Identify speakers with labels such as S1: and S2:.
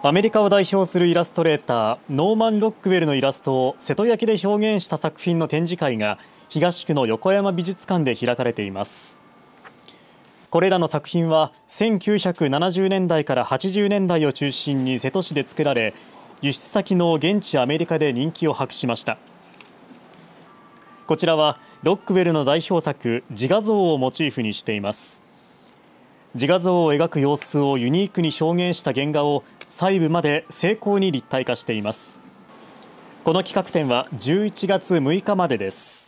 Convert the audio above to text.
S1: アメリカを代表するイラストレーターノーマン・ロックウェルのイラストを瀬戸焼で表現した作品の展示会が東区の横山美術館で開かれていますこれらの作品は1970年代から80年代を中心に瀬戸市で作られ輸出先の現地アメリカで人気を博しましたこちらはロックウェルの代表作自画像をモチーフにしています自画像を描く様子をユニークに表現した原画を細部まで精巧に立体化していますこの企画展は11月6日までです